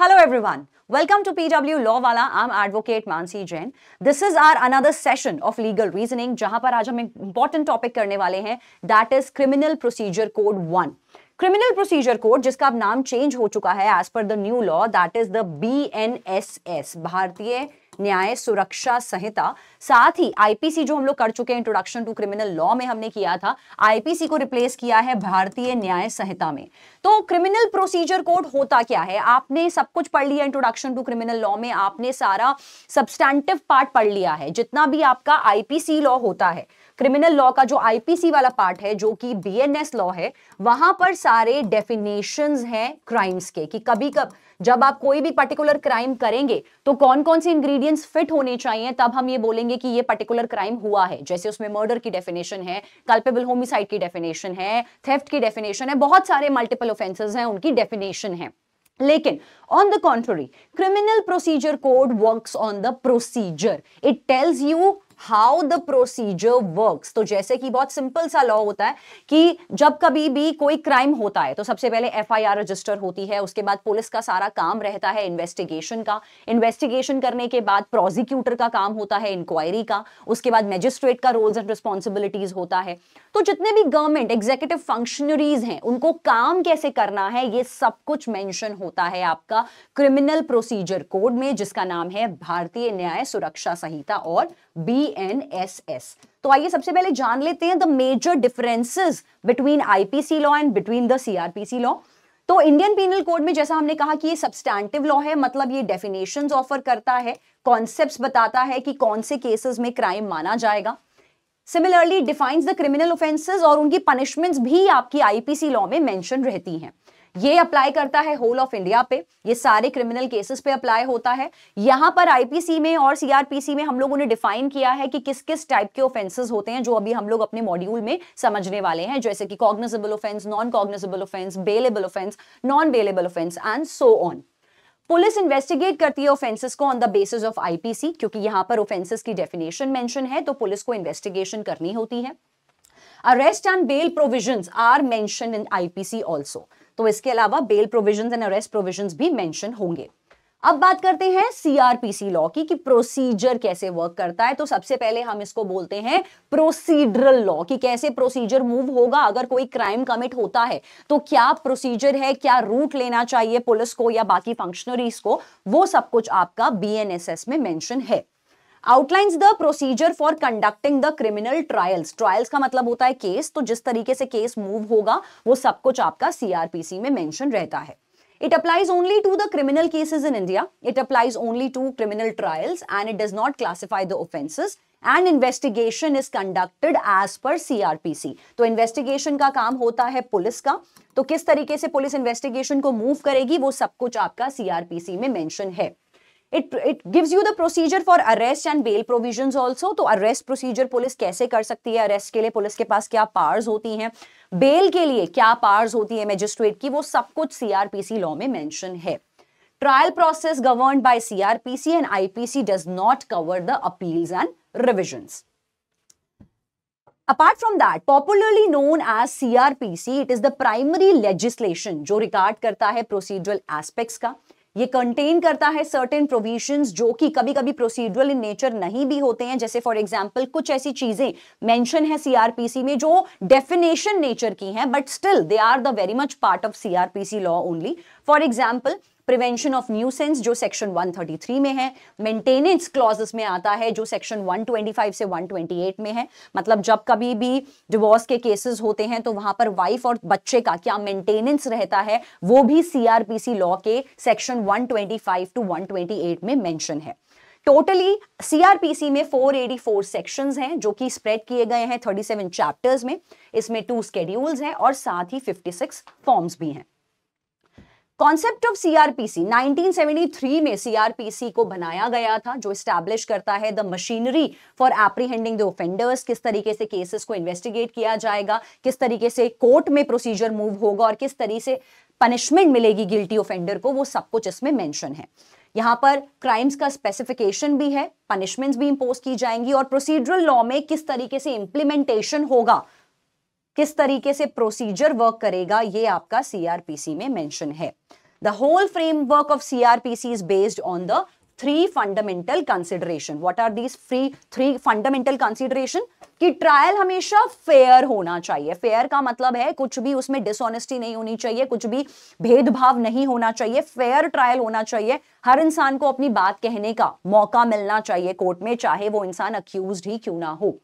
Hello everyone. Welcome to PW Law Wala. I'm advocate Mansi Jain. This is our another session of legal reasoning जहां पर आज हम important topic करने वाले हैं that is criminal procedure code 1. Criminal procedure code जिसका अब नाम चेंज हो चुका है as per the new law that is the B N S S Bharatiya Nyaya सुरक्षा संहिता साथ ही आईपीसी जो हम लोग कर चुके हैं इंट्रोडक्शन टू क्रिमिनल लॉ में हमने किया था आईपीसी को रिप्लेस किया है भारतीय न्याय संहिता में तो क्रिमिनल प्रोसीजर कोड होता क्या है आपने सब कुछ पढ़ लिया इंट्रोडक्शन टू क्रिमिनल लॉ में आपने सारा सब्सटैंटिव पार्ट पढ़ लिया है जितना भी आपका आईपीसी लॉ होता है क्रिमिनल लॉ का जो आईपीसी वाला पार्ट है जो कि बीएनएस लॉ है वहां पर सारे डेफिनेशन हैं क्राइम्स के कि कभी कब जब आप कोई भी पर्टिकुलर क्राइम करेंगे तो कौन कौन से इंग्रेडिएंट्स फिट होने चाहिए तब हम ये बोलेंगे कि ये पर्टिकुलर क्राइम हुआ है जैसे उसमें मर्डर की डेफिनेशन है कल्पेबल होमिसाइड की डेफिनेशन है थेफ्ट की डेफिनेशन है बहुत सारे मल्टीपल ऑफेंसेज हैं उनकी डेफिनेशन है लेकिन on the contrary criminal procedure code works on the procedure it tells you how the procedure works तो जैसे कि बहुत सिंपल सा लॉ होता है कि जब कभी भी कोई क्राइम होता है तो सबसे पहले एफआईआर रजिस्टर होती है उसके बाद पुलिस का सारा काम रहता है इन्वेस्टिगेशन का इन्वेस्टिगेशन करने के बाद प्रोसिक्यूटर का काम होता है इंक्वायरी का उसके बाद मैजिस्ट्रेट का रोल्स एंड रिस्पॉन्सिबिलिटीज होता है तो जितने भी गवर्नमेंट एग्जीक्यूटिव फंक्शनरीज हैं उनको काम कैसे करना है ये सब कुछ मैंशन होता है आपका क्रिमिनल प्रोसीजर कोड में जिसका नाम है भारतीय न्याय सुरक्षा संहिता और बी एन एस एस तो आइए सबसे पहले जान लेते हैं the major differences between IPC law and between the CrPC law तो इंडियन पीनल कोड में जैसा हमने कहा कि ये सब्सटैंटिव लॉ है मतलब ये डेफिनेशन ऑफर करता है कॉन्सेप्ट बताता है कि कौन से केसेस में क्राइम माना जाएगा similarly defines the criminal offences और उनकी पनिशमेंट्स भी आपकी आईपीसी लॉ में मेंशन रहती हैं ये अप्लाई करता है होल ऑफ इंडिया पे ये सारे क्रिमिनल केसेस पे अप्लाई होता है यहां पर आईपीसी में और सीआरपीसी में हम लोगों ने डिफाइन किया है कि किस किस टाइप के ऑफेंसेस होते हैं जो अभी हम लोग अपने मॉड्यूल में समझने वाले हैं जैसे कि cognizable offence non cognizable offence bailable offence non bailable offence and so on police investigate करती है ऑफेंसेस को on the basis of IPC क्योंकि यहाँ पर ऑफेंसेस की डेफिनेशन मेंशन है तो पुलिस को इन्वेस्टिगेशन करनी होती है arrest and bail provisions are mention in IPC also तो इसके अलावा bail provision and arrest provision भी मैंशन होंगे अब बात करते हैं सीआरपीसी लॉ की कि प्रोसीजर कैसे वर्क करता है तो सबसे पहले हम इसको बोलते हैं प्रोसीडरल लॉ कि कैसे प्रोसीजर मूव होगा अगर कोई क्राइम कमिट होता है तो क्या प्रोसीजर है क्या रूट लेना चाहिए पुलिस को या बाकी फंक्शनरीज को वो सब कुछ आपका बीएनएसएस में मेंशन है outlines the procedure for conducting the criminal trials trials का मतलब होता है केस तो जिस तरीके से केस मूव होगा वो सब कुछ आपका सीआरपीसी में मेंशन रहता है It applies only to the criminal cases in India. It applies only to criminal trials and it does not classify the offences. And investigation is conducted as per C तो investigation का काम होता है police का तो किस तरीके से पुलिस इन्वेस्टिगेशन को मूव करेगी वो सब कुछ आपका सीआरपीसी में मेंशन है it it gives you the procedure for arrest and bail provisions also तो अरेस्ट प्रोसीजर पुलिस कैसे कर सकती है अरेस्ट के लिए पुलिस के पास क्या पावर्स होती हैं बेल के लिए क्या पावर्स होती है मैजिस्ट्रेट की वो सब कुछ सीआरपीसी लॉ में मेंशन है trial process govern by CrPC and IPC does not cover the appeals and revisions apart from that popularly known as crpc it is the primary legislation jo regard karta hai procedural aspects ka ये contain करता है certain provisions जो कि कभी कभी प्रोसीड्रल in nature नहीं भी होते हैं जैसे फॉर एग्जांपल कुछ ऐसी चीजें मेंशन है सीआरपीसी में जो डेफिनेशन नेचर की हैं but still they are the very much part of CrPC law only for example prevention of nuisance जो सेक्शन 133 में है मेंटेनेंस क्लॉजेस में आता है जो सेक्शन 125 से 128 में है मतलब जब कभी भी डिवोर्स के केसेस होते हैं तो वहां पर वाइफ और बच्चे का क्या मेंटेनेंस रहता है वो भी सीआरपीसी लॉ के सेक्शन 125 टू 128 में मेंशन है टोटली सीआरपीसी में 484 सेक्शंस हैं जो कि स्प्रेड किए गए हैं 37 चैप्टर्स में इसमें टू स्केड्यूल्स हैं और साथ ही 56 फॉर्म्स भी हैं कॉन्सेप्ट ऑफ सीआरपीसी 1973 में सीआरपीसी को बनाया गया था जो स्टैब्लिश करता है the machinery for apprehending the offenders किस तरीके से केसेस को इन्वेस्टिगेट किया जाएगा किस तरीके से कोर्ट में प्रोसीजर मूव होगा और किस तरीके से पनिशमेंट मिलेगी गिल्टी ऑफेंडर को वो सब कुछ इसमें मेंशन है यहाँ पर क्राइम्स का स्पेसिफिकेशन भी है पनिशमेंट्स भी इंपोज की जाएंगी और प्रोसीजरल लॉ में किस तरीके से इंप्लीमेंटेशन होगा किस तरीके से प्रोसीजर वर्क करेगा ये आपका सीआरपीसी में मेंशन है the whole framework of CrPC is based on the three fundamental consideration what are these free three fundamental consideration कि ट्रायल हमेशा फेयर होना चाहिए फेयर का मतलब है कुछ भी उसमें डिसऑनेस्टी नहीं होनी चाहिए कुछ भी भेदभाव नहीं होना चाहिए फेयर ट्रायल होना चाहिए हर इंसान को अपनी बात कहने का मौका मिलना चाहिए कोर्ट में चाहे वो इंसान अक्यूज ही क्यों ना हो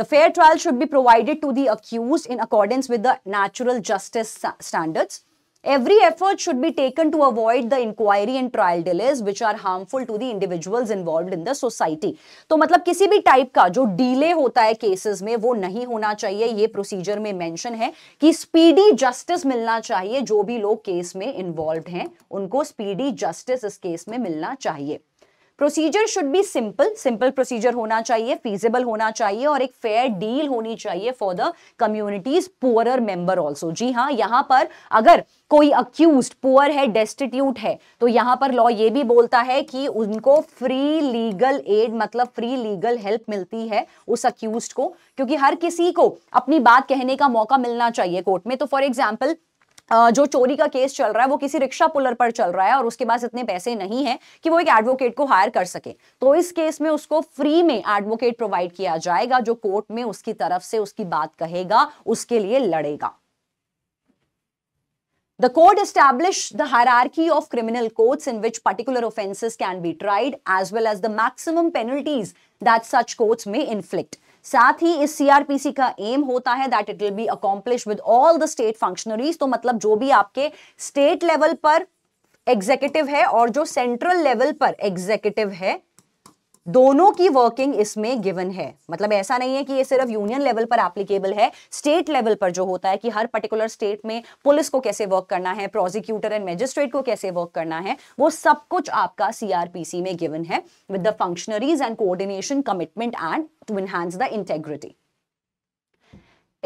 The fair trial should be provided to the accused in accordance with the natural justice standards. Every effort should be taken to avoid the inquiry and trial delays which are harmful to the individuals involved in the society. to matlab kisi bhi type ka jo delay hota hai cases mein wo nahi hona chahiye ye procedure mein mention hai ki speedy justice milna chahiye jo bhi log case mein involved hain unko speedy justice is case mein milna chahiye procedure should be simple simple procedure होना चाहिए feasible होना चाहिए और एक fair deal होनी चाहिए for the communities poor member also जी हाँ यहाँ पर अगर कोई अक्यूज पुअर है डेस्टिट्यूट है तो यहाँ पर लॉ ये भी बोलता है कि उनको फ्री लीगल एड मतलब फ्री लीगल हेल्प मिलती है उस अक्यूज को क्योंकि हर किसी को अपनी बात कहने का मौका मिलना चाहिए कोर्ट में तो फॉर एग्जाम्पल जो चोरी का केस चल रहा है वो किसी रिक्शा पुलर पर चल रहा है और उसके पास इतने पैसे नहीं है कि वो एक एडवोकेट को हायर कर सके तो इस केस में उसको फ्री में एडवोकेट प्रोवाइड किया जाएगा जो कोर्ट में उसकी तरफ से उसकी बात कहेगा उसके लिए लड़ेगा The court establish the hierarchy of criminal courts in which particular offences can be tried, as well as the maximum penalties that such courts may inflict. साथ ही इस सीआरपीसी का एम होता है that it will be accomplish with all the state functionaries तो मतलब जो भी आपके स्टेट लेवल पर एग्जीक्यूटिव है और जो सेंट्रल लेवल पर एग्जीक्यूटिव है दोनों की वर्किंग इसमें गिवन है मतलब ऐसा नहीं है कि ये सिर्फ यूनियन लेवल पर एप्लीकेबल है स्टेट लेवल पर जो होता है कि हर पर्टिकुलर स्टेट में पुलिस को कैसे वर्क करना है प्रोसिक्यूटर एंड मेजिस्ट्रेट को कैसे वर्क करना है वो सब कुछ आपका सीआरपीसी में गिवन है with the functionaries and coordination commitment and to enhance the integrity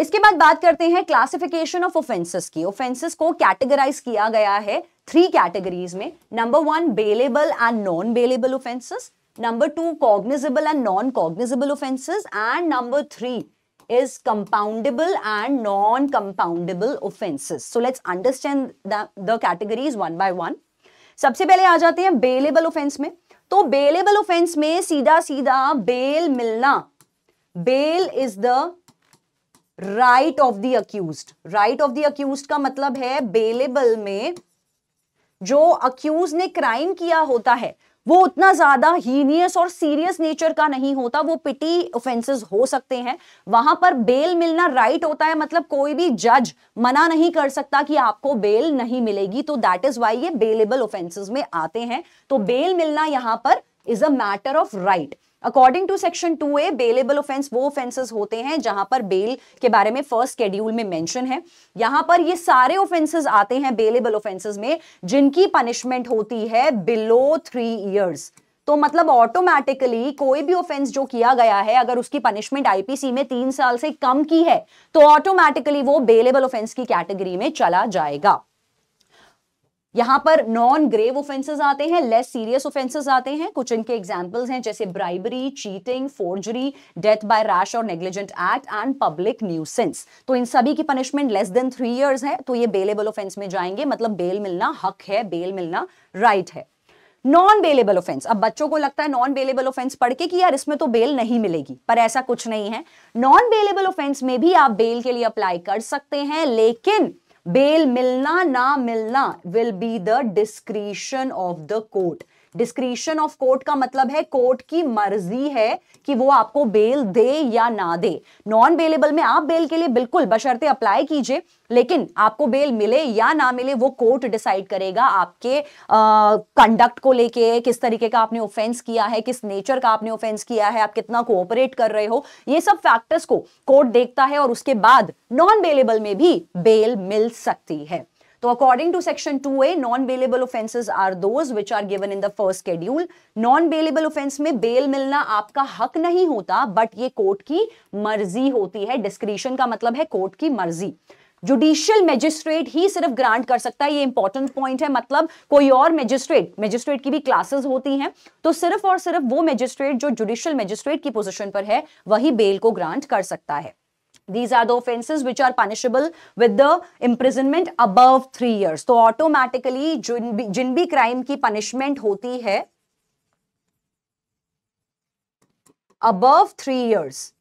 इसके बाद बात करते हैं क्लासिफिकेशन ऑफ ऑफेंसेस की ऑफेंसेस को कैटेगराइज किया गया है थ्री कैटेगरीज में number one bailable and non bailable offences number 2 cognizable and non cognizable offenses and number 3 is compoundable and non compoundable offenses so let's understand the, the categories one by one सबसे पहले आ जाते हैं bailable offence में तो bailable offence में सीधा सीधा bail मिलना bail is the right of the accused right of the accused का मतलब है बेलेबल में जो अक्यूज ने क्राइम किया होता है वो उतना ज्यादा हीनियस और सीरियस नेचर का नहीं होता वो पिटी ऑफेंसेस हो सकते हैं वहां पर बेल मिलना राइट होता है मतलब कोई भी जज मना नहीं कर सकता कि आपको बेल नहीं मिलेगी तो दैट इज वाई ये बेलेबल ऑफेंसेस में आते हैं तो बेल मिलना यहां पर is a matter of right according to section two A bailable offence वो ऑफेंसेस होते हैं जहां पर बेल के बारे में फर्स्ट शेड्यूल में मेंशन है यहां पर ये सारे ऑफेंसेस आते हैं बेलेबल ऑफेंसेस में जिनकी पनिशमेंट होती है बिलो थ्री ईयर्स तो मतलब ऑटोमेटिकली कोई भी ऑफेंस जो किया गया है अगर उसकी पनिशमेंट आईपीसी में तीन साल से कम की है तो ऑटोमेटिकली वो बेलेबल ऑफेंस की कैटेगरी में चला जाएगा यहां पर नॉन ग्रेव ऑफेंसेस आते हैं लेस सीरियस ऑफेंसेस आते हैं कुछ इनके एग्जाम्पल्स हैं जैसे bribery cheating forgery death by rash और negligent act and public nuisance तो इन सभी की punishment less than three years है तो ये बेलेबल ऑफेंस में जाएंगे मतलब बेल मिलना हक है बेल मिलना राइट है नॉन बेलेबल ऑफेंस अब बच्चों को लगता है नॉन बेलेबल ऑफेंस पढ़ के कि यार इसमें तो बेल नहीं मिलेगी पर ऐसा कुछ नहीं है नॉन बेलेबल ऑफेंस में भी आप बेल के लिए अप्लाई कर सकते हैं लेकिन bail milna na milna will be the discretion of the court discretion of court का मतलब है कोर्ट की मर्जी है कि वो आपको बेल दे या ना दे नॉन बेलेबल में आप बेल के लिए बिल्कुल बशर्ते अप्लाई कीजिए लेकिन आपको बेल मिले या ना मिले वो कोर्ट डिसाइड करेगा आपके कंडक्ट को लेके किस तरीके का आपने ऑफेंस किया है किस नेचर का आपने ऑफेंस किया है आप कितना कोऑपरेट कर रहे हो ये सब फैक्टर्स को कोर्ट देखता है और उसके बाद नॉन बेलेबल में भी बेल मिल सकती है तो according to section two A non bailable offences are those which are given in the first schedule non bailable offence में बेल मिलना आपका हक नहीं होता बट ये कोर्ट की मर्जी होती है डिस्क्रिशन का मतलब है कोर्ट की मर्जी जुडिशियल मैजिस्ट्रेट ही सिर्फ ग्रांट कर सकता है ये इंपॉर्टेंट पॉइंट है मतलब कोई और मैजिस्ट्रेट मैजिस्ट्रेट की भी क्लासेस होती हैं तो सिर्फ और सिर्फ वो मैजिस्ट्रेट जो जुडिशियल मैजिस्ट्रेट की पोजीशन पर है वही बेल को ग्रांट कर सकता है these are the offenses which are punishable with the imprisonment above three years. तो automatically जिन भी जिन भी क्राइम की पनिशमेंट होती है above थ्री years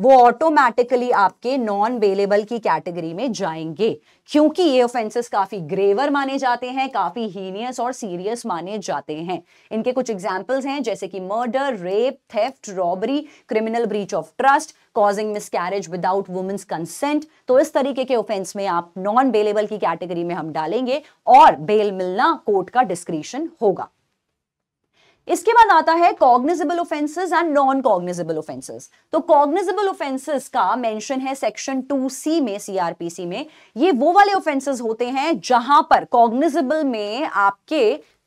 वो ऑटोमेटिकली आपके नॉन अवेलेबल की कैटेगरी में जाएंगे क्योंकि ये ऑफेंसेस काफी ग्रेवर माने जाते हैं काफी हीनियस और सीरियस माने जाते हैं इनके कुछ एग्जाम्पल्स हैं जैसे कि murder rape theft robbery criminal breach of trust causing miscarriage without women's consent तो इस तरीके के ऑफेंस में आप नॉन बेलेबल की कैटेगरी में हम डालेंगे और बेल मिलना कोर्ट का डिस्क्रिप्शन होगा इसके बाद आता है cognizable offences and non cognizable offences तो कॉग्निजेबल ऑफेंसेस का मेंशन है सेक्शन टू सी में सीआरपीसी में ये वो वाले ऑफेंसेस होते हैं जहां पर कॉग्निजेबल में आपके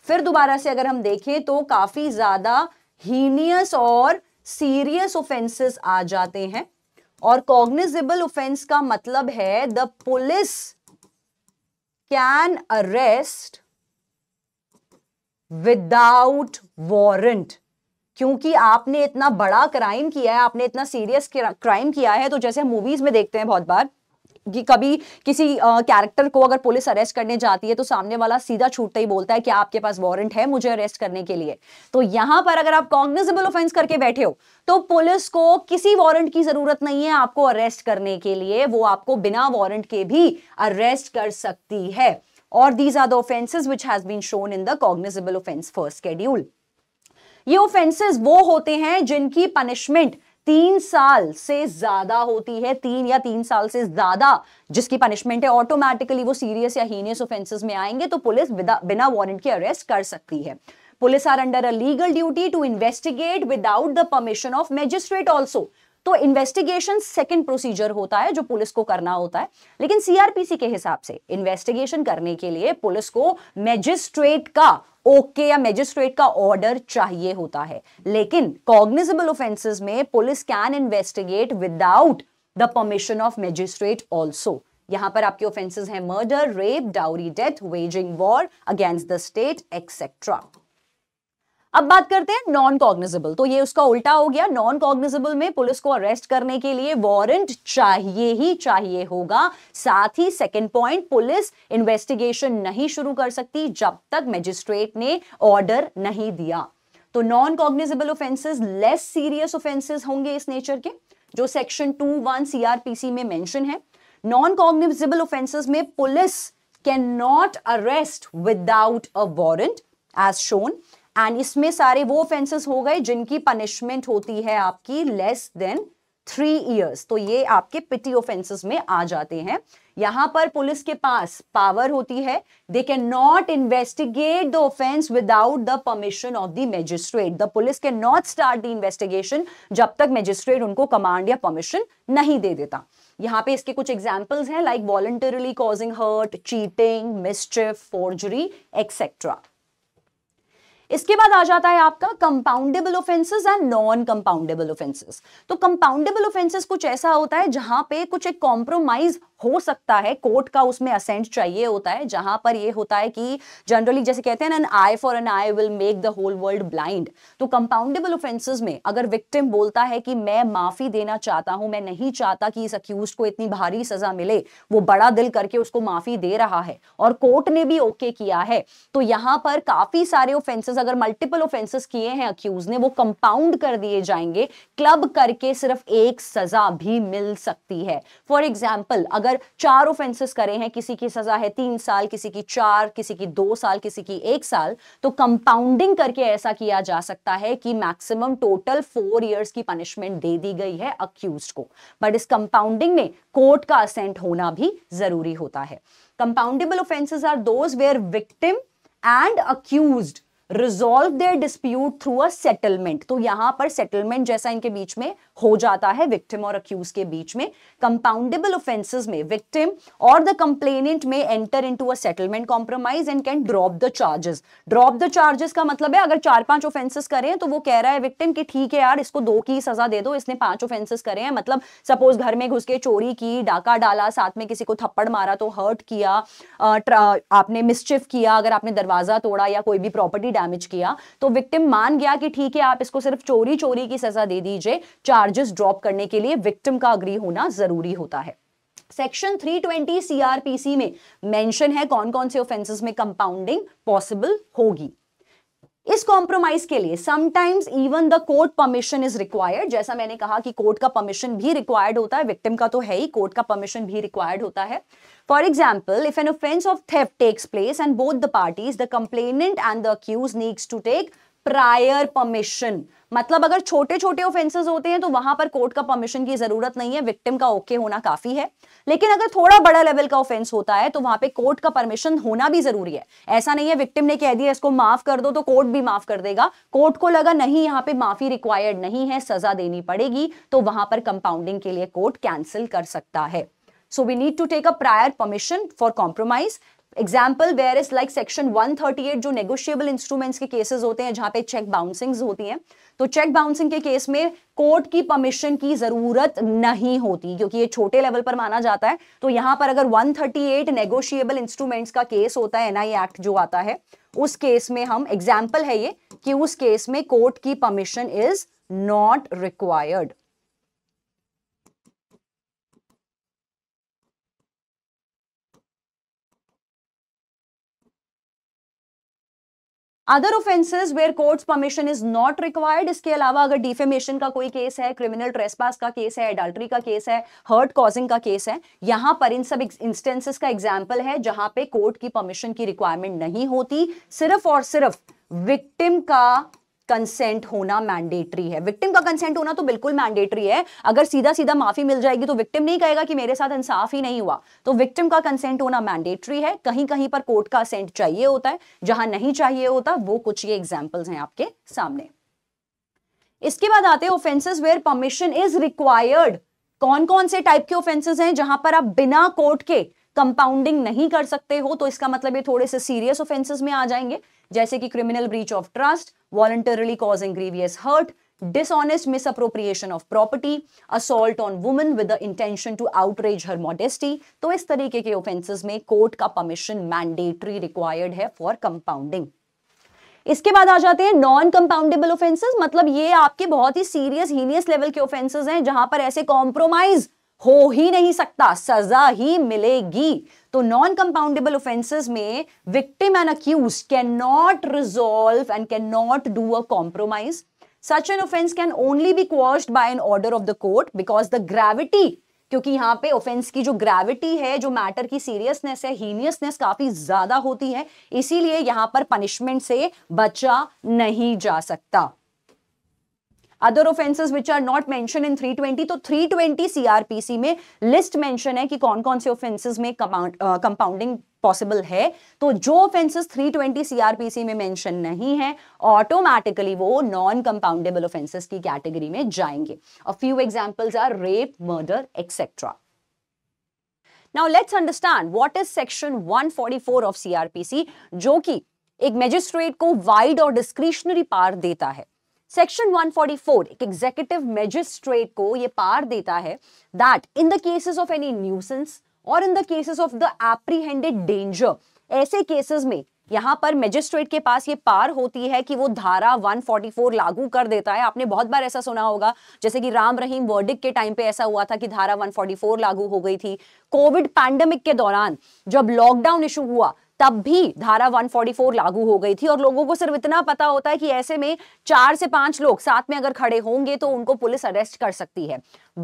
फिर दोबारा से अगर हम देखें तो काफी ज्यादा हीनियस और सीरियस ऑफेंसेस आ जाते हैं और कॉग्निजेबल ऑफेंस का मतलब है the police can arrest without warrant क्योंकि आपने इतना बड़ा क्राइम किया है आपने इतना सीरियस क्राइम किया है तो जैसे मूवीज में देखते हैं बहुत बार कि कभी किसी कैरेक्टर को अगर पुलिस अरेस्ट करने जाती है तो सामने वाला सीधा छूटते ही बोलता है कि आपके पास वारंट है मुझे अरेस्ट करने के लिए तो यहां पर अगर आप कॉग्निजेबल ऑफेंस करके बैठे हो तो पुलिस को किसी वारंट की जरूरत नहीं है आपको अरेस्ट करने के लिए वो आपको बिना वारंट के भी अरेस्ट कर सकती है और these are the offences which has been shown in the cognizable offence first schedule ये ऑफेंसेज वो होते हैं जिनकी पनिशमेंट तीन साल से ज्यादा होती है तीन या तीन साल से ज्यादा जिसकी पनिशमेंट है ऑटोमेटिकली वो सीरियस या हीनियस ऑफेंसेस में आएंगे तो पुलिस बिना वारंट के अरेस्ट कर सकती है police are under a legal duty to investigate without the permission of magistrate also तो इन्वेस्टिगेशन सेकंड प्रोसीजर होता है जो पुलिस को करना होता है लेकिन सीआरपीसी के हिसाब से इन्वेस्टिगेशन करने के लिए पुलिस को मैजिस्ट्रेट का ओके okay या मैजिस्ट्रेट का ऑर्डर चाहिए होता है लेकिन कॉग्निजेबल ऑफेंसेस में police can investigate without the permission of magistrate also यहां पर आपके ऑफेंसेस हैं murder rape dowry death waging war against the state etcetera अब बात करते हैं नॉन कॉग्निजेबल तो ये उसका उल्टा हो गया नॉन कॉग्निजेबल में पुलिस को अरेस्ट करने के लिए वारंट चाहिए ही चाहिए होगा साथ ही सेकंड पॉइंट पुलिस इन्वेस्टिगेशन नहीं शुरू कर सकती जब तक मैजिस्ट्रेट ने ऑर्डर नहीं दिया तो non cognizable offences less serious offences होंगे इस नेचर के जो सेक्शन टू वन सीआरपीसी में मैंशन है नॉन कॉग्निजेबल ऑफेंसेज में police can not arrest without a warrant as shown and इसमें सारे वो ऑफेंसेस हो गए जिनकी पनिशमेंट होती है आपकी लेस देन थ्री इयर्स तो ये आपके पिटी ऑफेंसेस में आ जाते हैं यहां पर पुलिस के पास पावर होती है they can not investigate the offence without the permission of the magistrate the police can not start the investigation जब तक मैजिस्ट्रेट उनको कमांड या परमिशन नहीं दे देता यहाँ पे इसके कुछ एग्जाम्पल्स हैं like voluntarily causing hurt cheating mischief forgery etcetera इसके बाद आ जाता है आपका compoundable offences and non compoundable offences तो कंपाउंडेबल ऑफेंसेस कुछ ऐसा होता है जहां पे कुछ एक कॉम्प्रोमाइज हो सकता है कोर्ट का उसमें असेंट चाहिए होता है जहां पर ये होता है कि जनरली जैसे कहते हैं ना eye for an eye will make the whole world blind तो कंपाउंडेबल ऑफेंसेस में अगर विक्टिम बोलता है कि मैं माफी देना चाहता हूं मैं नहीं चाहता कि इस अक्यूज को इतनी भारी सजा मिले वो बड़ा दिल करके उसको माफी दे रहा है और कोर्ट ने भी ओके okay किया है तो यहां पर काफी सारे ऑफेंसेस अगर मल्टीपल ऑफेंसेस किए हैं अक्यूज ने वो कंपाउंड कर दिए जाएंगे क्लब करके सिर्फ एक सजा भी मिल सकती है फॉर एग्जाम्पल अगर अगर चार ऑफेंसेस करे हैं किसी की सजा है तीन साल किसी की चार किसी की दो साल किसी की एक साल तो कंपाउंडिंग करके ऐसा किया जा सकता है कि मैक्सिमम टोटल फोर ईयर्स की पनिशमेंट दे दी गई है अक्यूज को बट इस कंपाउंडिंग में कोर्ट का असेंट होना भी जरूरी होता है compoundable offences are those where victim and accused resolve their dispute through a settlement तो यहां पर सेटलमेंट जैसा इनके बीच में हो जाता है विक्टिम और अक्यूज के बीच में कंपाउंडेबल ऑफेंसेज में विक्टिम और द कंप्लेनेंट में enter into a settlement compromise and can drop the charges drop the charges का मतलब है अगर चार पांच ऑफेंसेस करें तो वो कह रहा है विक्टिम कि ठीक है यार इसको दो की सजा दे दो इसने पांच ऑफेंसेस करे हैं मतलब सपोज घर में घुस के चोरी की डाका डाला साथ में किसी को थप्पड़ मारा तो हर्ट किया आपने मिसचिफ किया अगर आपने दरवाजा तोड़ा या कोई भी प्रॉपर्टी डैमेज किया तो विक्टिम मान गया कि ठीक है आप इसको सिर्फ चोरी चोरी की सजा दे दीजिए चार्जेस ड्रॉप करने के लिए विक्टिम का अग्री होना जरूरी होता है सेक्शन 320 सीआरपीसी में मेंशन है कौन कौन से ऑफेंसेस में कंपाउंडिंग पॉसिबल होगी इस कॉम्प्रोमाइज के लिए sometimes even the court permission is required जैसा मैंने कहा कि कोर्ट का परमिशन भी रिक्वायर्ड होता है विक्टिम का तो है ही कोर्ट का परमिशन भी रिक्वायर्ड होता है for example if an offence of theft takes place and both the parties the complainant and the accuse needs to take prior permission मतलब अगर छोटे छोटे ऑफेंसेस होते हैं तो वहां पर कोर्ट का परमिशन की जरूरत नहीं है विक्टिम का ओके okay होना काफी है लेकिन अगर थोड़ा बड़ा लेवल का ऑफेंस होता है तो वहां पे कोर्ट का परमिशन होना भी जरूरी है ऐसा नहीं है विक्टिम ने कह दिया इसको माफ कर दो तो कोर्ट भी माफ कर देगा कोर्ट को लगा नहीं यहाँ पे माफी रिक्वायर्ड नहीं है सजा देनी पड़ेगी तो वहां पर कंपाउंडिंग के लिए कोर्ट कैंसिल कर सकता है so we need to take a prior permission for compromise example where is like section 138 जो नेगोशियबल इंस्ट्रूमेंट्स के केसेस होते हैं जहां पे चेक बाउंसिंग होती हैं तो चेक बाउंसिंग के केस में कोर्ट की परमिशन की जरूरत नहीं होती क्योंकि ये छोटे लेवल पर माना जाता है तो यहां पर अगर 138 नेगोशियबल इंस्ट्रूमेंट्स का केस होता है एनआई एक्ट जो आता है उस केस में हम एग्जाम्पल है ये कि उस केस में कोर्ट की permission is not required other offences where court's permission is not required इसके अलावा अगर डिफेमेशन का कोई केस है क्रिमिनल ट्रेसपास का केस है एडल्ट्री का केस है हर्ट कॉजिंग का केस है यहां पर इन सब इंस्टेंसेस का एग्जाम्पल है जहां पे कोर्ट की परमिशन की रिक्वायरमेंट नहीं होती सिर्फ और सिर्फ विक्टिम का कंसेंट होना मैंडेटरी है विक्टिम का कंसेंट होना तो बिल्कुल मैंडेटरी है अगर सीधा सीधा माफी मिल जाएगी तो विक्टिम नहीं कहेगा कि मेरे साथ इंसाफ ही नहीं हुआ तो विक्टिम का कंसेंट होना मैंडेटरी है कहीं कहीं पर कोर्ट का असेंट चाहिए होता है जहां नहीं चाहिए होता वो कुछ ये एग्जाम्पल्स हैं आपके सामने इसके बाद आते हैं offences where permission is required कौन कौन से टाइप के ऑफेंसेज हैं जहां पर आप बिना कोर्ट के कंपाउंडिंग नहीं कर सकते हो तो इसका मतलब ये थोड़े से सीरियस ऑफेंसेस में आ जाएंगे जैसे कि criminal breach of trust voluntarily causing grievous hurt misappropriation of property assault on woman with the intention to outreach her modesty तो इस तरीके के ऑफेंसेज में कोर्ट का परमिशन मैंडेटरी रिक्वायर्ड है फॉर कंपाउंडिंग इसके बाद आ जाते हैं नॉन कंपाउंडेबल ऑफेंसेस मतलब ये आपके बहुत ही सीरियस हीनियस लेवल के ऑफेंसेस हैं जहां पर ऐसे कॉम्प्रोमाइज हो ही नहीं सकता सजा ही मिलेगी तो नॉन कंपाउंडेबल ऑफेंसेस में victim and accuse can not resolve and can not do a compromise such an offence can only be quashed by an order of the court because the gravity क्योंकि यहाँ पे offence की जो gravity है जो matter की seriousness है हीनियसनेस काफी ज्यादा होती है इसीलिए यहां पर पनिशमेंट से बचा नहीं जा सकता other offences which are not mention in 320 तो 320 सीआरपीसी में लिस्ट मेंशन है कि कौन कौन से ऑफेंसेस में कंपाउंडिंग पॉसिबल है तो जो ऑफेंसेस 320 सीआरपीसी में मेंशन नहीं है ऑटोमेटिकली वो नॉन कंपाउंडेबल ऑफेंसेस की कैटेगरी में जाएंगे a few examples are rape murder etcetera now let's understand what is section 144 of CrPC जो कि एक मेजिस्ट्रेट को वाइड और डिस्क्रिशनरी पार देता है सेक्शन 144 एक एग्जीक्यूटिव मैजिस्ट्रेट को ये पार देता है that in the cases of any nuisance और in the cases of the apprehended danger ऐसे केसेस में यहाँ पर मैजिस्ट्रेट के पास ये पार होती है कि वो धारा 144 लागू कर देता है आपने बहुत बार ऐसा सुना होगा जैसे कि राम रहीम वर्डिक के टाइम पे ऐसा हुआ था कि धारा 144 लागू हो गई थी कोविड पैंडेमिक के दौरान जब लॉकडाउन इशू हुआ तब भी धारा 144 लागू हो गई थी और लोगों को सिर्फ इतना पता होता है कि ऐसे में चार से पांच लोग साथ में अगर खड़े होंगे तो उनको पुलिस अरेस्ट कर सकती है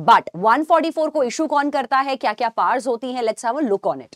बट 144 को इश्यू कौन करता है क्या क्या पार्स होती हैं let's have a look on it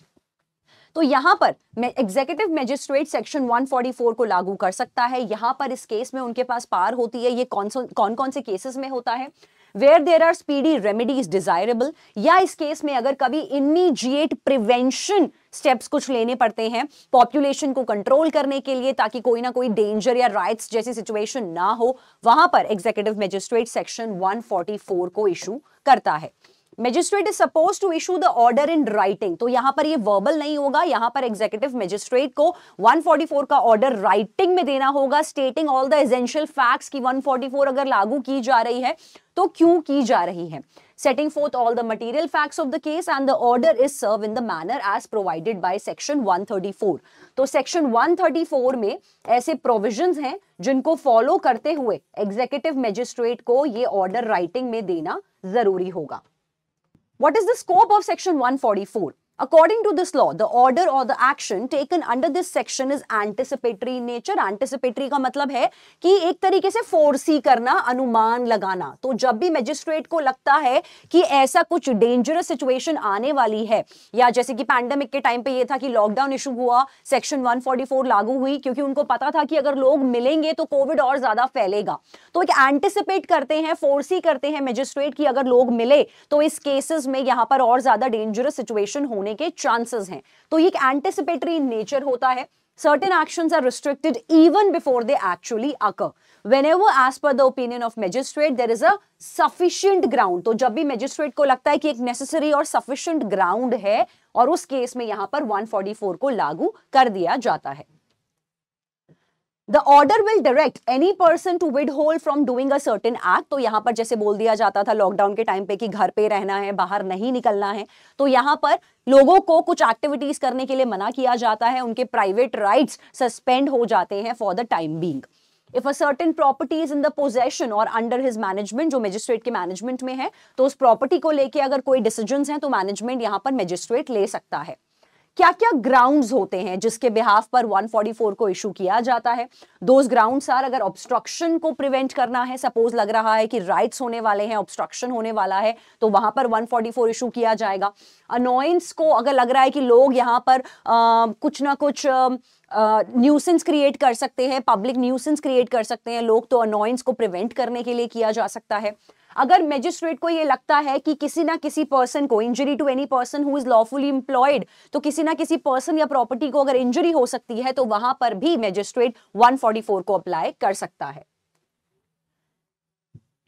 तो यहां पर एग्जीक्यूटिव मैजिस्ट्रेट सेक्शन 144 को लागू कर सकता है यहां पर इस केस में उनके पास पार होती है ये कौन कौन कौन से केसेस में होता है where there are speedy remedy is desirable या इस केस में अगर कभी इमीजिएट प्रिवेंशन स्टेप्स कुछ लेने पड़ते हैं पॉपुलेशन को कंट्रोल करने के लिए ताकि कोई ना कोई डेंजर या राइट्स जैसी सिचुएशन ना हो वहां पर एग्जीक्यूटिव मेजिस्ट्रेट सेक्शन 144 को इशू करता है magistrate is suppose to issue the order in writing तो यहां पर ये वर्बल नहीं होगा यहां पर एग्जीक्यूटिव मेजिस्ट्रेट को 144 का ऑर्डर राइटिंग में देना होगा stating all the essential facts की 144 अगर लागू की जा रही है तो क्यों की जा रही है setting forth all the material facts of the case and the order is serve in the manner as provided by section 134. तो सेक्शन 134 में ऐसे प्रोविजंस हैं जिनको फॉलो करते हुए एग्जीक्यूटिव मेजिस्ट्रेट को ये ऑर्डर राइटिंग में देना जरूरी होगा What is the scope of section 144? According to this law, the order or the action taken under this section is anticipatory in nature. Anticipatory का मतलब है कि एक तरीके से फोरसी करना अनुमान लगाना तो जब भी मजिस्ट्रेट को लगता है कि ऐसा कुछ डेंजरस सिचुएशन आने वाली है या जैसे कि पैंडमिक के टाइम पे ये था कि लॉकडाउन इशू हुआ सेक्शन 144 लागू हुई क्योंकि उनको पता था कि अगर लोग मिलेंगे तो कोविड और ज्यादा फैलेगा तो एक एंटिसिपेट करते हैं फोर्सी करते हैं मजिस्ट्रेट की अगर लोग मिले तो इस केसेस में यहाँ पर और ज्यादा डेंजरस सिचुएशन होने होने के चांसेस हैं तो ये एक एंटिसिपेटरी नेचर होता है certain action are restricted even before they actually uh whenever as per the opinion of magistrate there is a ground तो जब भी मेजिस्ट्रेट को लगता है कि एक नेसेसरी और सफिशियंट ग्राउंड है और उस केस में यहां पर 144 को लागू कर दिया जाता है the order will direct any person to withhold from doing a certain act तो यहां पर जैसे बोल दिया जाता था लॉकडाउन के टाइम पे कि घर पे रहना है बाहर नहीं निकलना है तो यहाँ पर लोगों को कुछ एक्टिविटीज करने के लिए मना किया जाता है उनके प्राइवेट राइट्स सस्पेंड हो जाते हैं for the time being if a certain property is in the possession और अंडर हिज मैनेजमेंट जो मेजिस्ट्रेट के मैनेजमेंट में है तो उस प्रॉपर्टी को लेकर अगर कोई डिसीजन है तो मैनेजमेंट यहां पर मेजिस्ट्रेट ले सकता है क्या क्या ग्राउंड्स होते हैं जिसके बिहाफ पर 144 को इशू किया जाता है दोज ग्राउंड्स आर अगर ऑब्स्ट्रक्शन को प्रिवेंट करना है सपोज लग रहा है कि राइट्स होने वाले हैं ऑब्स्ट्रक्शन होने वाला है तो वहां पर 144 इशू किया जाएगा अनोइंस को अगर लग रहा है कि लोग यहाँ पर आ, कुछ ना कुछ आ, न्यूसेंस uh, क्रिएट कर सकते हैं पब्लिक न्यूसेंस क्रिएट कर सकते हैं लोग तो अनोइंस को प्रिवेंट करने के लिए किया जा सकता है अगर मैजिस्ट्रेट को ये लगता है कि किसी ना किसी पर्सन को injury to any person who is lawfully employed तो किसी ना किसी पर्सन या प्रॉपर्टी को अगर इंजरी हो सकती है तो वहां पर भी मैजिस्ट्रेट 144 को अप्लाई कर सकता है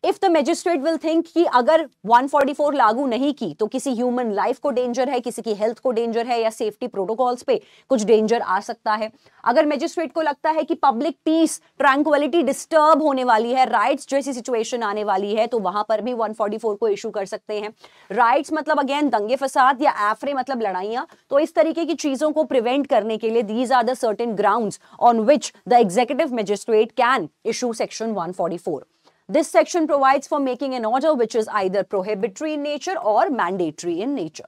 if the magistrate will think कि अगर 144 लागू नहीं की तो किसी ह्यूमन लाइफ को डेंजर है किसी की हेल्थ को डेंजर है या सेफ्टी प्रोटोकॉल्स पे कुछ डेंजर आ सकता है अगर मेजिस्ट्रेट को लगता है कि पब्लिक पीस ट्रैंक्वलिटी डिस्टर्ब होने वाली है राइट्स जैसी सिचुएशन आने वाली है तो वहां पर भी 144 को इशू कर सकते हैं राइट्स मतलब अगेन दंगे फसाद या एफरे मतलब लड़ाइया तो इस तरीके की चीजों को प्रिवेंट करने के लिए these are the certain ground on which the executive magistrate can issue section one This section provides for making an order which is either prohibitory in nature or mandatory in nature.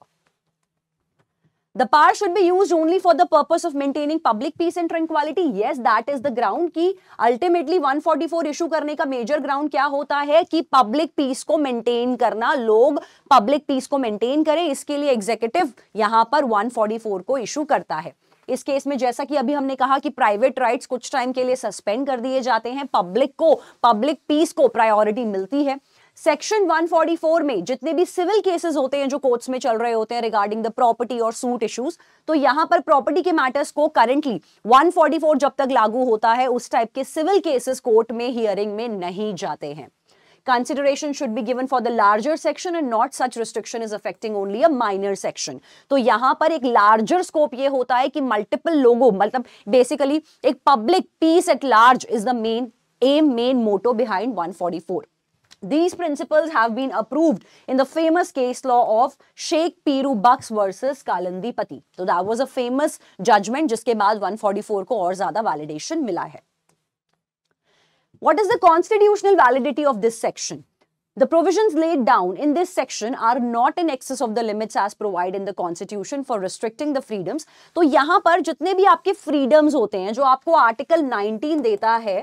The power should be used only for the purpose of maintaining public peace and tranquility. Yes, that is the ground ki ultimately 144 issue karne ka major ground kya hota hai ki public peace ko maintain karna log public peace ko maintain kare iske liye executive yahan par 144 ko issue karta hai इस case में जैसा कि अभी हमने कहा कि private rights कुछ time के लिए सस्पेंड कर दिए जाते हैं पब्लिक को पब्लिक पीस को प्रायोरिटी मिलती है सेक्शन 144 में जितने भी सिविल केसेस होते हैं जो कोर्ट्स में चल रहे होते हैं रिगार्डिंग द प्रॉपर्टी और सूट इश्यूज तो यहां पर प्रॉपर्टी के मैटर्स को करेंटली 144 जब तक लागू होता है उस टाइप के सिविल केसेस कोर्ट में हियरिंग में नहीं जाते हैं consideration should be given for the larger section and not such restriction is affecting only a minor section तो यहां पर एक larger scope ये होता है कि multiple लोगों मतलब basically एक public peace at large is the main aim main motto behind 144 These principles have been approved in the famous case law of Sheikh Piru Bucks versus Kalandipati. So that was a famous judgment जिसके बाद 144 को और ज़्यादा validation मिला है. What is the constitutional validity of this section? The provisions laid down in this section are not in excess of the limits as provided in the constitution for restricting the freedoms. to yahan par jitne bhi aapke freedoms hote hain jo aapko article 19 deta hai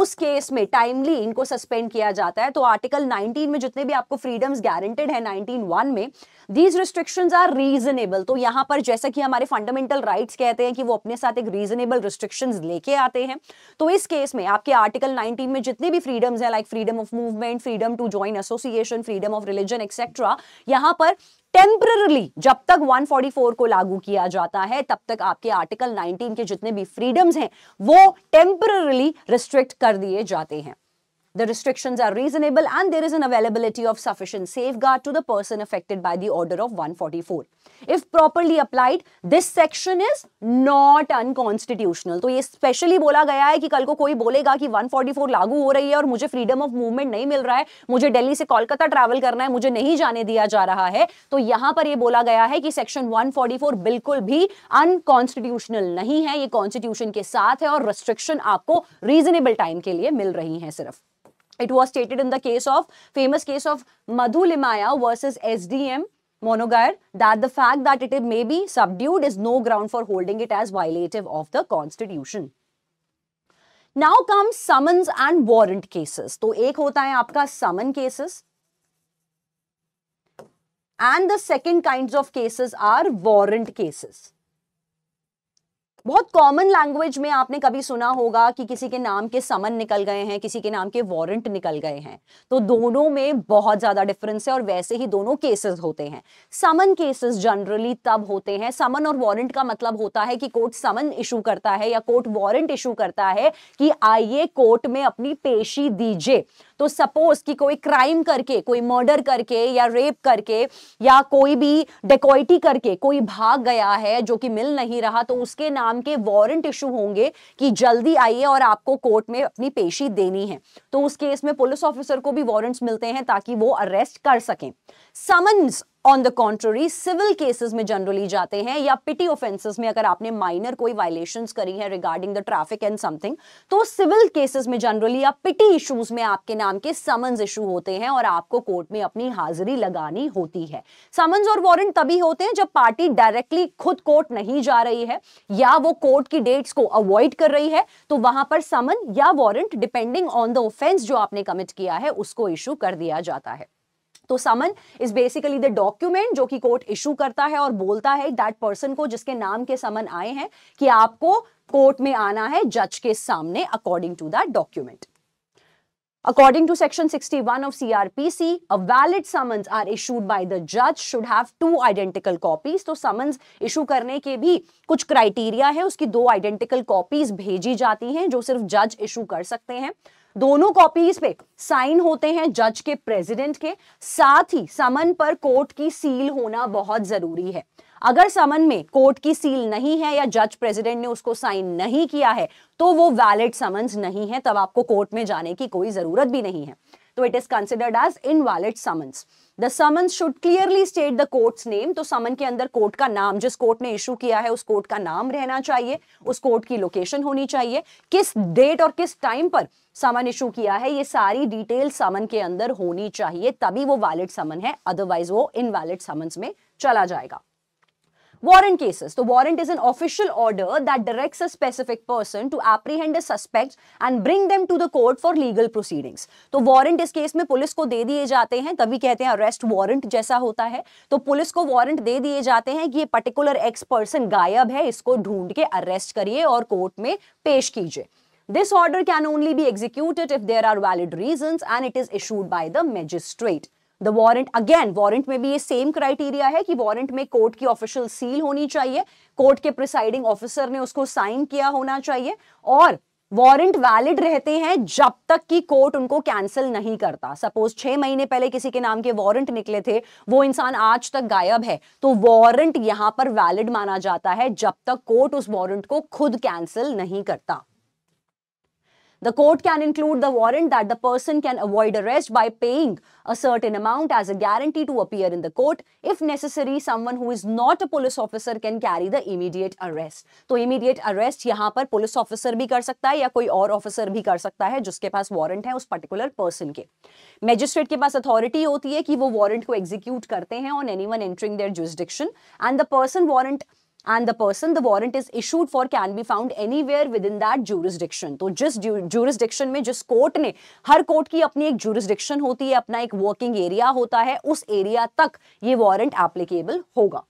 उस case में timely इनको suspend किया जाता है तो article 19 में जितने भी आपको फ्रीडम्स गारंटेड है 19 में दीज रिस्ट्रिक्शंस आर रीजनेबल तो यहां पर जैसा कि हमारे फंडामेंटल राइट्स कहते हैं कि वो अपने साथ एक रीजनेबल रिस्ट्रिक्शंस लेके आते हैं तो इस केस में आपके आर्टिकल नाइनटीन में जितने भी फ्रीडम्स हैं like freedom of movement freedom to join association freedom of religion etcetera यहां पर टेम्परली जब तक 144 को लागू किया जाता है तब तक आपके आर्टिकल 19 के जितने भी फ्रीडम्स हैं वो टेम्परली रिस्ट्रिक्ट कर दिए जाते हैं The restrictions are reasonable and there is an availability of sufficient safeguard to the person affected by the order of 144. If properly applied, this section is not unconstitutional. तो ye specially bola gaya hai ki kal ko koi bolega ki 144 lagu ho rahi hai aur mujhe freedom of movement nahi mil raha hai mujhe delhi se kolkata travel karna hai mujhe nahi जाने diya ja raha hai to yahan par ye bola gaya hai ki section 144 bilkul bhi unconstitutional nahi hai ye constitution ke sath hai aur restriction aapko reasonable time ke liye mil rahi hai sirf It was stated in the case of famous case of Madhu Limaya versus SDM Monogar that the fact that it may be subdued is no ground for holding it as violative of the constitution. Now comes summons and warrant cases. to ek hota hai aapka summon cases and the second kinds of cases are warrant cases. बहुत common language में आपने कभी सुना होगा कि किसी के नाम के समन निकल गए हैं किसी के नाम के वारंट निकल गए हैं तो दोनों में बहुत ज़्यादा डिफरेंस है और वैसे ही दोनों केसेस होते हैं समन केसेस जनरली तब होते हैं समन और वारंट का मतलब होता है कि कोर्ट समन इशू करता है या कोर्ट वारंट इशू करता है कि आइए कोर्ट में अपनी पेशी दीजिए तो सपोज कि कोई क्राइम करके कोई मर्डर करके या रेप करके या कोई भी डेकोइटी करके कोई भाग गया है जो कि मिल नहीं रहा तो उसके नाम नाम के वारंट इशू होंगे कि जल्दी आइए और आपको कोर्ट में अपनी पेशी देनी है तो उस केस में पुलिस ऑफिसर को भी वारंट्स मिलते हैं ताकि वो अरेस्ट कर सकें summons on the contrary civil cases में जनरली जाते हैं या पिटी ऑफेंसेस में अगर आपने माइनर कोई वायलेशन करी है regarding the traffic and something तो सिविल केसेस में जनरली या पिटी इशूज में आपके नाम के समन्स इशू होते हैं और आपको कोर्ट में अपनी हाजिरी लगानी होती है समन्स और वारंट तभी होते हैं जब पार्टी डायरेक्टली खुद कोर्ट नहीं जा रही है या वो कोर्ट की डेट्स को अवॉइड कर रही है तो वहां पर समन या warrant depending on the offence जो आपने कमिट किया है उसको इशू कर दिया जाता है तो summon is basically the document जो कि कोर्ट इशू करता है और बोलता है दैट पर्सन को जिसके नाम के समन आए हैं कि आपको कोर्ट में आना है जज के सामने according to that document According to Section 61 of CRPC, a valid summons are issued by the judge should have two identical copies. तो summons issue करने के भी कुछ criteria है उसकी दो identical copies भेजी जाती हैं जो सिर्फ judge issue कर सकते हैं दोनों कॉपीज पे साइन होते हैं जज के प्रेसिडेंट के साथ ही समन पर कोर्ट की सील होना बहुत जरूरी है अगर समन में कोर्ट की सील नहीं है या जज प्रेसिडेंट ने उसको साइन नहीं किया है तो वो वैलिड समन्स नहीं है तब आपको कोर्ट में जाने की कोई जरूरत भी नहीं है तो it is considered as invalid summons the summons should clearly state the court's name तो समन के अंदर कोर्ट का नाम जिस कोर्ट ने इशू किया है उस कोर्ट का नाम रहना चाहिए उस कोर्ट की लोकेशन होनी चाहिए किस डेट और किस टाइम पर समन इशू किया है ये सारी डिटेल समन के अंदर होनी चाहिए तभी वो वैलिड समन है अदरवाइज वो इनवैलिड समन्स में चला जाएगा warrant cases. The warrant is an official order that directs a specific person to apprehend a suspect and bring them to the court for legal proceedings. तो warrant इस case में police को दे दिए जाते हैं तभी कहते हैं arrest warrant जैसा होता है तो पुलिस को warrant दे दिए जाते हैं कि ये particular ex person गायब है इसको ढूंढ के arrest करिए और court में पेश कीजिए This order can only be executed if there are valid reasons and it is issued by the magistrate. The warrant again warrant में भी ये सेम क्राइटेरिया है कि वारंट में कोर्ट की ऑफिशियल सील होनी चाहिए कोर्ट के प्रिसाइडिंग ऑफिसर ने उसको साइन किया होना चाहिए और वारंट वैलिड रहते हैं जब तक कि कोर्ट उनको कैंसिल नहीं करता सपोज छह महीने पहले किसी के नाम के वारंट निकले थे वो इंसान आज तक गायब है तो वारंट यहां पर वैलिड माना जाता है जब तक कोर्ट उस वारंट को खुद कैंसिल नहीं करता The court can include the warrant that the person can avoid arrest by paying a certain amount as a guarantee to appear in the court. If necessary, someone who is not a police officer can carry the immediate arrest. तो immediate arrest यहाँ पर police officer भी कर सकता है या कोई और officer भी कर सकता है जिसके पास warrant है उस particular person के Magistrate के पास authority होती है कि वो warrant को execute करते हैं on anyone entering their jurisdiction and the person warrant and the person the warrant is issued for can be found anywhere within that jurisdiction. तो जिस jurisdiction mein जिस court ne har court ki apni ek jurisdiction hoti hai apna ek working area hota hai us area tak ye warrant applicable hoga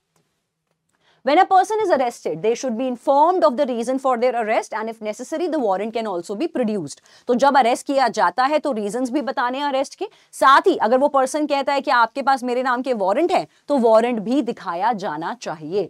When a person is arrested, they should be informed of the reason for their arrest and if necessary, the warrant can also be produced. to jab arrest kiya jata hai to reasons bhi batane हैं arrest के साथ ही अगर वो person कहता है कि आपके पास मेरे नाम के वारंट हैं तो वारंट भी दिखाया जाना चाहिए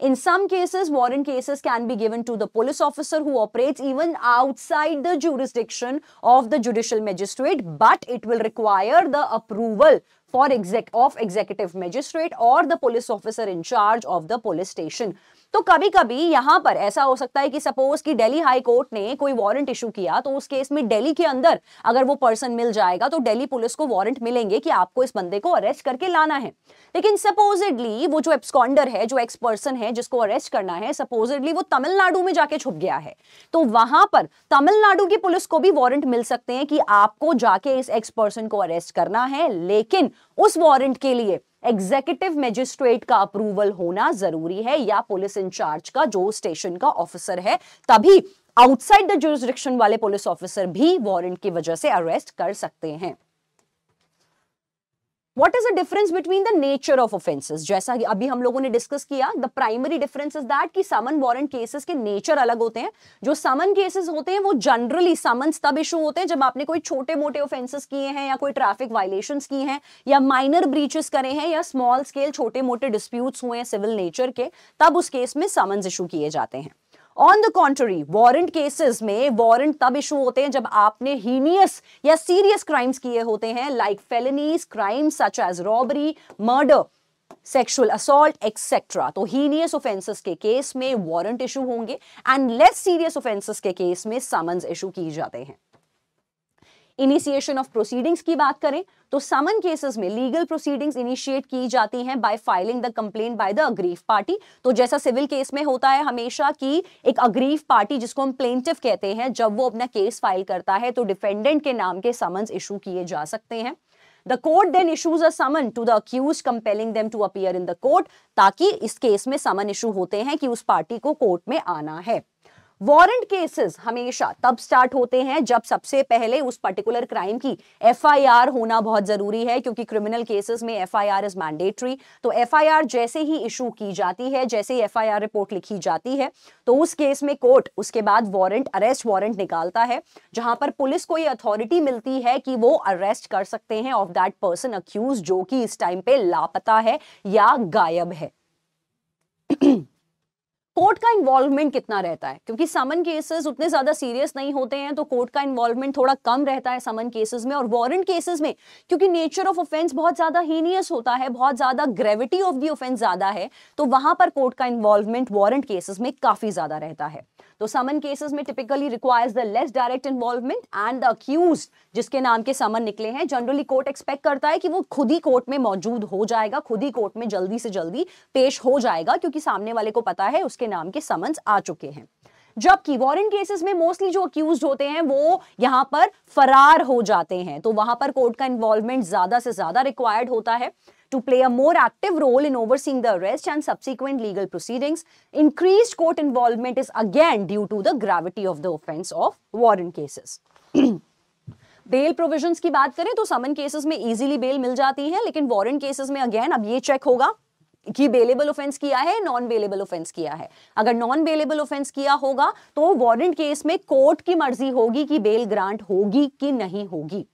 In some cases, warrant cases can be given to the police officer who operates even outside the jurisdiction of the judicial magistrate, but it will require the approval for exec of executive magistrate or the police officer in charge of the police station. तो कभी कभी यहां पर ऐसा हो सकता है कि सपोज कि दिल्ली हाई कोर्ट ने कोई वारंट इशू किया तो उस केस में दिल्ली के अंदर अगर वो पर्सन मिल जाएगा तो दिल्ली पुलिस को वारंट मिलेंगे कि आपको इस बंदे को अरेस्ट करके लाना है लेकिन सपोजिडली वो जो एब्सकॉन्डर है जो एक्स पर्सन है जिसको अरेस्ट करना है सपोजिडली वो तमिलनाडु में जाके छुप गया है तो वहां पर तमिलनाडु की पुलिस को भी वारंट मिल सकते हैं कि आपको जाके इस एक्स पर्सन को अरेस्ट करना है लेकिन उस वारंट के लिए एग्जीक्यूटिव मेजिस्ट्रेट का अप्रूवल होना जरूरी है या पुलिस इंचार्ज का जो स्टेशन का ऑफिसर है तभी आउटसाइड द जोरिस्डिक्शन वाले पुलिस ऑफिसर भी वारंट की वजह से अरेस्ट कर सकते हैं what is the difference between the nature of offences जैसा कि अभी हम लोगों ने डिस्कस किया the primary difference is that कि समन वॉरेंट केसेस के नेचर अलग होते हैं जो समन केसेस होते हैं वो जनरली समन्स तब इशू होते हैं जब आपने कोई छोटे मोटे ऑफेंसेस किए हैं या कोई ट्रैफिक वायलेशन किए हैं या माइनर ब्रीचेस करे हैं या स्मॉल स्केल छोटे मोटे डिस्प्यूट्स हुए हैं सिविल नेचर के तब उस केस में समन्स इशू किए जाते हैं on the contrary warrant cases में वारंट तब इशू होते हैं जब आपने हीनियस या सीरियस क्राइम्स किए होते हैं like felonies crime such as robbery murder sexual assault etcetera तो हीनियस ऑफेंसेस के केस में वारंट इशू होंगे एंड लेस सीरियस ऑफेंसेस के केस में समन्स इशू किए जाते हैं इनिशिएशन ऑफ प्रोसीडिंग्स की बात करें तो समन केसेस में लीगल प्रोसीडिंग्स इनिशिएट की जाती हैं by filing the complaint by the aggrieved party तो जैसा सिविल केस में होता है हमेशा कि एक अग्रीव पार्टी जिसको हम प्लेंटिव कहते हैं जब वो अपना केस फाइल करता है तो डिफेंडेंट के नाम के समन्स इशू किए जा सकते हैं the court then issues a summon to the accused compelling them to appear in the court ताकि इस केस में समन इशू होते हैं कि उस पार्टी को कोर्ट में आना है वारंट केसेस हमेशा तब स्टार्ट होते हैं जब सबसे पहले उस पर्टिकुलर क्राइम की एफआईआर होना बहुत जरूरी है क्योंकि क्रिमिनल केसेस में एफआईआर इज मैंडेटरी तो एफआईआर जैसे ही इशू की जाती है जैसे ही एफआईआर रिपोर्ट लिखी जाती है तो उस केस में कोर्ट उसके बाद वारंट अरेस्ट वारंट निकालता है जहां पर पुलिस को ये अथॉरिटी मिलती है कि वो अरेस्ट कर सकते हैं ऑफ दैट पर्सन अक्यूज जो कि इस टाइम पे लापता है या गायब है कोर्ट का इन्वॉल्वमेंट कितना रहता है क्योंकि समन केसेस उतने ज्यादा सीरियस नहीं होते हैं तो कोर्ट का इन्वॉल्वमेंट थोड़ा कम रहता है समन केसेस में और वारंट केसेस में क्योंकि नेचर ऑफ ऑफेंस बहुत ज्यादा हीनियस होता है बहुत ज्यादा ग्रेविटी ऑफ द ऑफेंस ज्यादा है तो वहां पर कोर्ट का इन्वॉल्वमेंट वारंट केसेस में काफी ज्यादा रहता है तो समन केसेस में typically requires the less direct involvement and the accused जिसके नाम के समन निकले हैं जनरली कोर्ट एक्सपेक्ट करता है कि वो खुद ही कोर्ट में मौजूद हो जाएगा खुद ही कोर्ट में जल्दी से जल्दी पेश हो जाएगा क्योंकि सामने वाले को पता है उसके नाम के समन्स आ चुके हैं जबकि वॉरेंट केसेस में मोस्टली जो अक्यूज होते हैं वो यहां पर फरार हो जाते हैं तो वहां पर कोर्ट का इन्वॉल्वमेंट ज्यादा से ज्यादा रिक्वायर्ड होता है to play a more active role in overseeing the arrest and subsequent legal proceedings. Increased court involvement is again due to the gravity of the offence of warrant cases. Bail provisions की बात करें तो summon cases में easily bail मिल जाती है लेकिन warrant cases में अगेन अब ये चेक होगा कि बेलेबल ऑफेंस किया है नॉन बेलेबल ऑफेंस किया है अगर नॉन बेलेबल ऑफेंस किया होगा तो वारंट केस में कोर्ट की मर्जी होगी कि बेल ग्रांट होगी कि नहीं होगी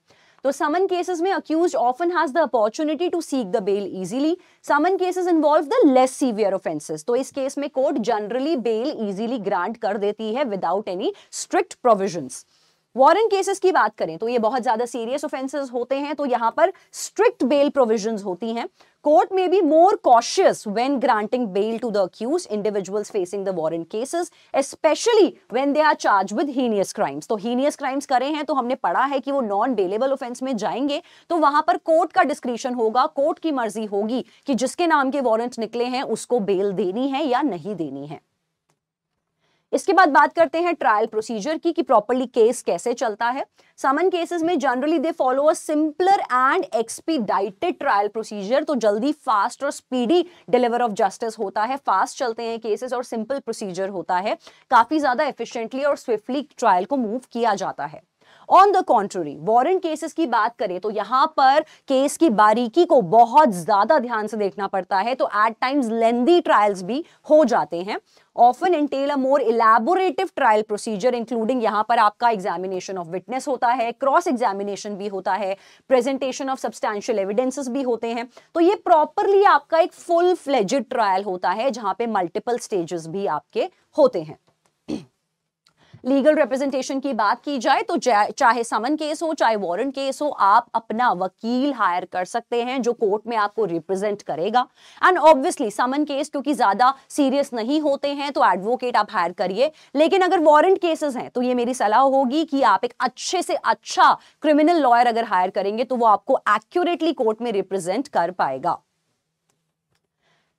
तो समन केसेस में accused often has the opportunity to seek the bail easily summon cases involve the less severe offences तो इस केस में court generally bail easily grant कर देती है without any strict provisions warrant cases की बात करें तो ये बहुत ज्यादा सीरियस ऑफेंसेस होते हैं तो यहां पर स्ट्रिक्ट बेल प्रोविजंस होती हैं कोर्ट में भी more cautious when granting bail to the accused individuals facing the warrant cases specially when they are charge with heinous crimes तो हीनियस क्राइम्स करे हैं तो हमने पढ़ा है कि वो नॉन बेलेबल ऑफेंस में जाएंगे तो वहां पर कोर्ट का डिस्क्रिप्शन होगा कोर्ट की मर्जी होगी कि जिसके नाम के वॉरेंट निकले हैं उसको बेल देनी है या नहीं देनी है इसके बाद बात करते हैं ट्रायल प्रोसीजर की कि प्रॉपरली केस कैसे चलता है समन केसेस में generally they follow a simpler and expedited trial procedure तो जल्दी फास्ट और स्पीडी डिलीवर ऑफ जस्टिस होता है फास्ट चलते हैं केसेस और सिंपल प्रोसीजर होता है काफ़ी ज़्यादा एफिशिएंटली और स्विफ्टली ट्रायल को मूव किया जाता है on the contrary warrant cases की बात करें तो यहां पर केस की बारीकी को बहुत ज्यादा ध्यान से देखना पड़ता है तो एट टाइम्स लेंदी ट्रायल्स भी हो जाते हैं often entail a more elaborative trial procedure including यहाँ पर आपका एग्जामिनेशन ऑफ विटनेस होता है क्रॉस एग्जामिनेशन भी होता है प्रेजेंटेशन ऑफ सब्सटैंशियल एविडेंसेस भी होते हैं तो ये प्रॉपरली आपका एक फुल फ्लेजिड ट्रायल होता है जहां पे मल्टीपल स्टेजेस भी आपके होते हैं लीगल रिप्रेजेंटेशन की बात की जाए तो चाहे समन केस हो चाहे वारंट केस हो आप अपना वकील हायर कर सकते हैं जो कोर्ट में आपको रिप्रेजेंट करेगा एंड ऑब्वियसली समन केस क्योंकि ज्यादा सीरियस नहीं होते हैं तो एडवोकेट आप हायर करिए लेकिन अगर वारंट केसेस हैं तो ये मेरी सलाह होगी कि आप एक अच्छे से अच्छा क्रिमिनल लॉयर अगर हायर करेंगे तो वो आपको एक्यूरेटली कोर्ट में रिप्रेजेंट कर पाएगा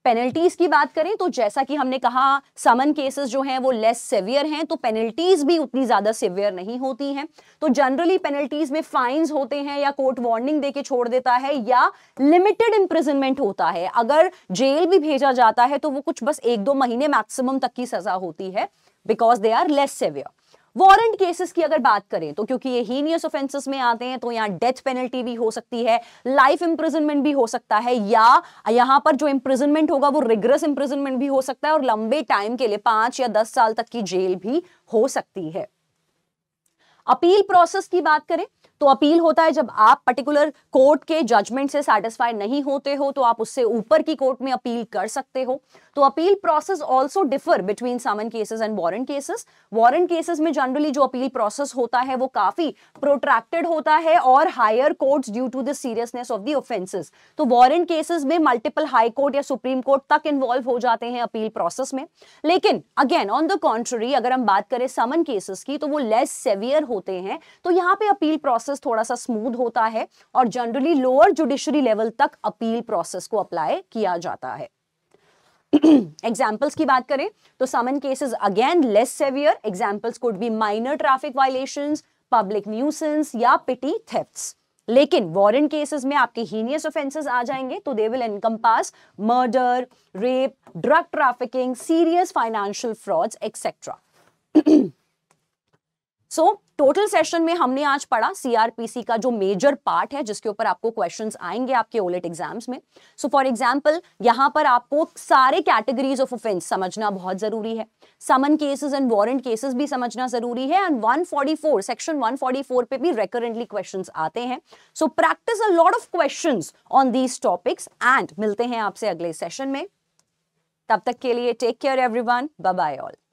पेनल्टीज की बात करें तो जैसा कि हमने कहा समन केसेस जो हैं वो लेस सेवियर हैं तो पेनल्टीज भी उतनी ज़्यादा सेवियर नहीं होती हैं तो जनरली पेनल्टीज में फाइन्स होते हैं या कोर्ट वार्निंग दे के छोड़ देता है या लिमिटेड इंप्रिजनमेंट होता है अगर जेल भी भेजा जाता है तो वो कुछ बस एक दो महीने मैक्सिमम तक की सज़ा होती है because they are less severe warrant cases की अगर बात करें तो क्योंकि ये हीनियस ऑफेंसेस में आते हैं तो यहाँ डेथ पेनल्टी भी हो सकती है लाइफ इंप्रिजनमेंट भी हो सकता है या यहाँ पर जो इंप्रिजनमेंट होगा वो रिग्रेस इंप्रिजनमेंट भी हो सकता है और लंबे टाइम के लिए पांच या दस साल तक की जेल भी हो सकती है अपील प्रोसेस की बात करें तो अपील होता है जब आप पर्टिकुलर कोर्ट के जजमेंट से सेटिस्फाई नहीं होते हो तो आप उससे ऊपर की कोर्ट में अपील कर सकते हो तो appeal process also differ between summon cases and warrant cases warrant cases में जनरली जो अपील प्रोसेस होता है वो काफी प्रोट्रैक्टेड होता है और higher courts due to the seriousness of the offences तो वारंट केसेस में मल्टीपल हाई कोर्ट या सुप्रीम कोर्ट तक इन्वॉल्व हो जाते हैं अपील प्रोसेस में लेकिन अगेन ऑन द कॉन्ट्ररी अगर हम बात करें समन केसेस की तो वो लेस सेवियर होते हैं तो यहाँ पे अपील प्रोसेस थोड़ा सा स्मूद होता है और जनरली लोअर जुडिशरी लेवल तक अपील प्रोसेस को अप्लाई किया जाता है एग्जाम्पल्स की बात करें तो summon cases again less severe examples could be minor traffic violation public nuisance या पिटी थे लेकिन वॉरेंट केसेस में आपके हीनियस ऑफेंसेस आ जाएंगे तो they will encompass murder rape drug trafficking serious financial frauds etcetera so so, total session में हमने आज पढ़ा सीआरपीसी का जो मेजर पार्ट है जिसके ऊपर आपको क्वेश्चंस आएंगे आपके ओलेट एग्जाम्स e में सो फॉर एग्जांपल यहां पर आपको सारे कैटेगरीज ऑफ ऑफेंस समझना बहुत जरूरी है summon cases and warrant cases भी समझना जरूरी है एंड 144 सेक्शन 144 पे भी रेकरेंटली क्वेश्चन आते हैं so practice a lot of question on these topics and मिलते हैं आपसे अगले सेशन में तब तक के लिए take care one bye all